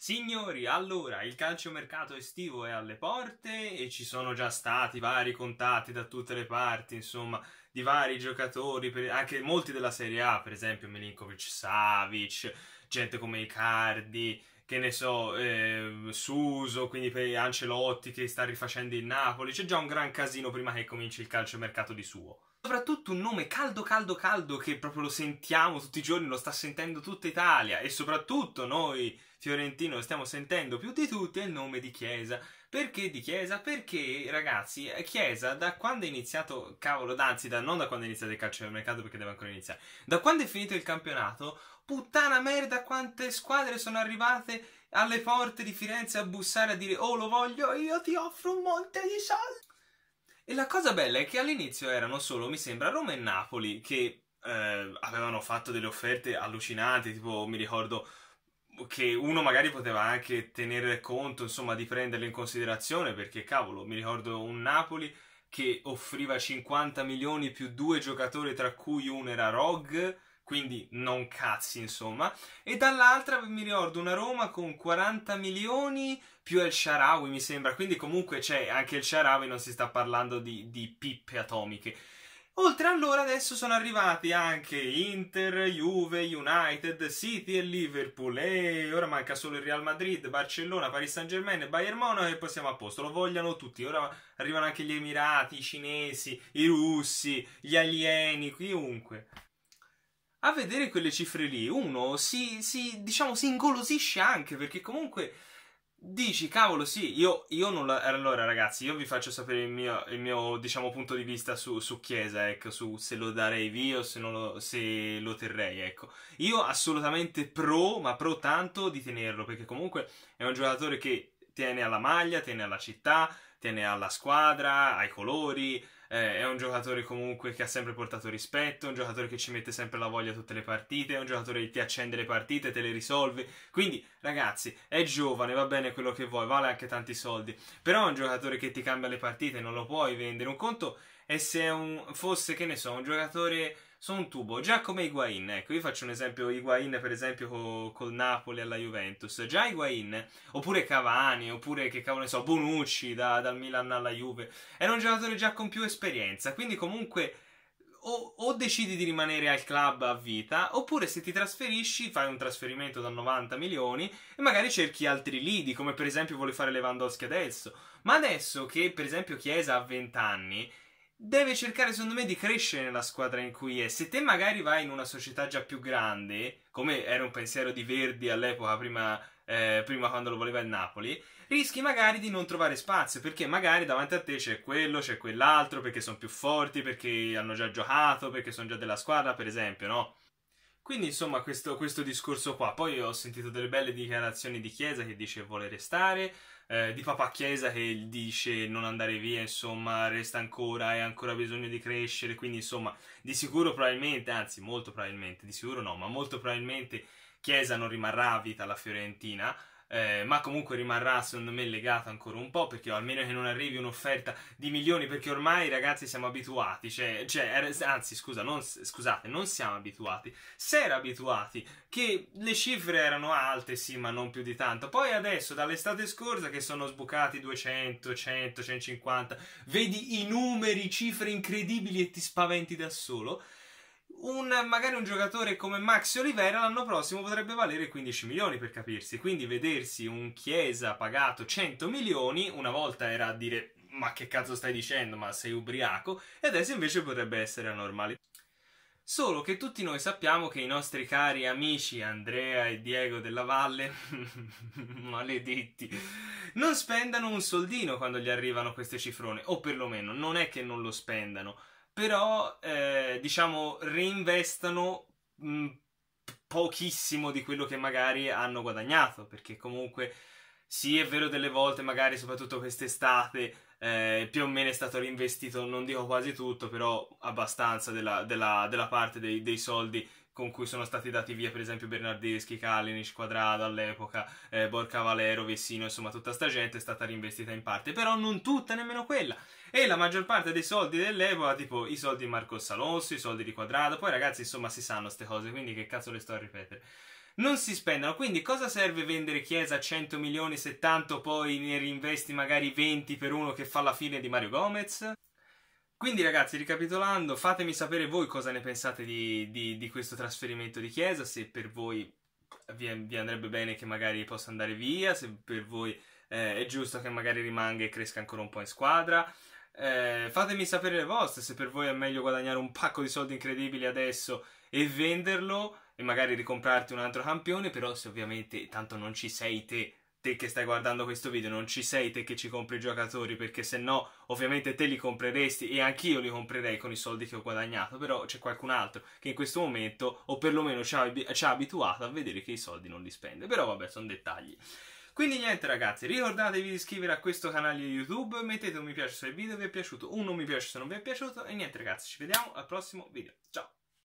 Signori, allora, il calciomercato estivo è alle porte e ci sono già stati vari contatti da tutte le parti, insomma, di vari giocatori, anche molti della Serie A, per esempio Milinkovic, Savic, gente come Icardi, che ne so, eh, Suso, quindi per Ancelotti che sta rifacendo il Napoli, c'è già un gran casino prima che cominci il calciomercato di suo. Soprattutto un nome caldo caldo caldo che proprio lo sentiamo tutti i giorni, lo sta sentendo tutta Italia e soprattutto noi fiorentino lo stiamo sentendo più di tutti è il nome di Chiesa. Perché di Chiesa? Perché, ragazzi, eh, Chiesa da quando è iniziato, cavolo, anzi, da, non da quando è iniziato il calcio del mercato perché deve ancora iniziare, da quando è finito il campionato, puttana merda quante squadre sono arrivate alle porte di Firenze a bussare a dire oh lo voglio, io ti offro un monte di soldi. E la cosa bella è che all'inizio erano solo, mi sembra, Roma e Napoli che eh, avevano fatto delle offerte allucinanti, tipo mi ricordo che uno magari poteva anche tenere conto, insomma, di prenderle in considerazione, perché cavolo, mi ricordo un Napoli che offriva 50 milioni più due giocatori, tra cui uno era Rog, quindi non cazzi, insomma. E dall'altra mi ricordo una Roma con 40 milioni più El Sharawi, mi sembra. Quindi comunque c'è anche El Sharawi, non si sta parlando di, di pippe atomiche. Oltre a loro adesso sono arrivati anche Inter, Juve, United, City e Liverpool e ora manca solo il Real Madrid, Barcellona, Paris Saint Germain e Bayern Monaco e poi siamo a posto, lo vogliono tutti, ora arrivano anche gli Emirati, i cinesi, i russi, gli alieni, chiunque. A vedere quelle cifre lì uno si, si diciamo si ingolosisce anche perché comunque Dici, cavolo, sì, io, io non la... Allora, ragazzi, io vi faccio sapere il mio, il mio diciamo, punto di vista su, su, Chiesa, ecco, su se lo darei via o se, lo, se lo terrei, ecco. Io assolutamente pro, ma pro tanto di tenerlo, perché comunque è un giocatore che tiene alla maglia, tiene alla città, tiene alla squadra, ai colori, eh, è un giocatore comunque che ha sempre portato rispetto, è un giocatore che ci mette sempre la voglia a tutte le partite, è un giocatore che ti accende le partite, te le risolve. Quindi, ragazzi, è giovane, va bene quello che vuoi, vale anche tanti soldi, però è un giocatore che ti cambia le partite, non lo puoi vendere. Un conto è se è un, fosse, che ne so, un giocatore sono un tubo, già come Higuain, ecco, io faccio un esempio, Higuain per esempio co- col Napoli alla Juventus, già Higuain, oppure Cavani, oppure che cavolo ne so, Bonucci da, dal Milan alla Juve, era un giocatore già con più esperienza, quindi comunque... O, o, decidi di rimanere al club a vita, oppure se ti trasferisci, fai un trasferimento da 90 milioni e magari cerchi altri lidi, come per esempio vuole fare Lewandowski adesso. Ma adesso che per esempio Chiesa ha 20 anni, deve cercare, secondo me, di crescere nella squadra in cui è. Se te magari vai in una società già più grande, come era un pensiero di Verdi all'epoca, prima, eh, prima quando lo voleva il Napoli, rischi magari di non trovare spazio, perché magari davanti a te c'è quello, c'è quell'altro, perché sono più forti, perché hanno già giocato, perché sono già della squadra, per esempio, no? Quindi insomma questo, questo discorso qua, poi ho sentito delle belle dichiarazioni di Chiesa che dice vuole restare, eh, di Papa Chiesa che dice non andare via, insomma, resta ancora, hai ancora bisogno di crescere, quindi insomma, di sicuro probabilmente, anzi molto probabilmente, di sicuro no, ma molto probabilmente Chiesa non rimarrà a vita alla Fiorentina, eh, ma comunque rimarrà secondo me legato ancora un po', perché almeno che non arrivi un'offerta di milioni, perché ormai ragazzi siamo abituati, cioè, cioè er, anzi scusa, non, scusate, non siamo abituati, se era abituati che le cifre erano alte, sì, ma non più di tanto, poi adesso dall'estate scorsa che sono sbucati 200, 100, 150, vedi i numeri, cifre incredibili e ti spaventi da solo un, magari un giocatore come Maxi Olivera l'anno prossimo potrebbe valere 15 milioni per capirsi. Quindi vedersi un Chiesa pagato 100 milioni una volta era a dire ma che cazzo stai dicendo, ma sei ubriaco, e adesso invece potrebbe essere anormale. Solo che tutti noi sappiamo che i nostri cari amici Andrea e Diego della Valle, maledetti, non spendano un soldino quando gli arrivano queste cifrone, o perlomeno non è che non lo spendano però eh, diciamo reinvestono mh, mm, pochissimo di quello che magari hanno guadagnato, perché comunque sì è vero delle volte, magari soprattutto quest'estate, eh, più o meno è stato reinvestito, non dico quasi tutto, però abbastanza della, della, della parte dei, dei, soldi con cui sono stati dati via per esempio Bernardeschi, Kalinic, Quadrado all'epoca, eh, Borca Valero, Vessino, insomma tutta sta gente è stata reinvestita in parte, però non tutta, nemmeno quella. E la maggior parte dei soldi dell'epoca, tipo i soldi di Marco Salonso, i soldi di Quadrado, poi ragazzi insomma si sanno queste cose, quindi che cazzo le sto a ripetere non si spendono. Quindi cosa serve vendere Chiesa a 100 milioni se tanto poi ne reinvesti magari 20 per uno che fa la fine di Mario Gomez? Quindi ragazzi, ricapitolando, fatemi sapere voi cosa ne pensate di, di, di questo trasferimento di Chiesa, se per voi vi, vi, andrebbe bene che magari possa andare via, se per voi eh, è giusto che magari rimanga e cresca ancora un po' in squadra. Eh, fatemi sapere le vostre, se per voi è meglio guadagnare un pacco di soldi incredibili adesso e venderlo e magari ricomprarti un altro campione, però se ovviamente tanto non ci sei te te che stai guardando questo video non ci sei, te che ci compri i giocatori, perché se no ovviamente te li compreresti e anch'io li comprerei con i soldi che ho guadagnato, però c'è qualcun altro che in questo momento o perlomeno ci ha, abituato a vedere che i soldi non li spende, però vabbè sono dettagli. Quindi niente ragazzi, ricordatevi di iscrivervi a questo canale YouTube, mettete un mi piace se il video vi è piaciuto, un non mi piace se non vi è piaciuto e niente ragazzi, ci vediamo al prossimo video. Ciao!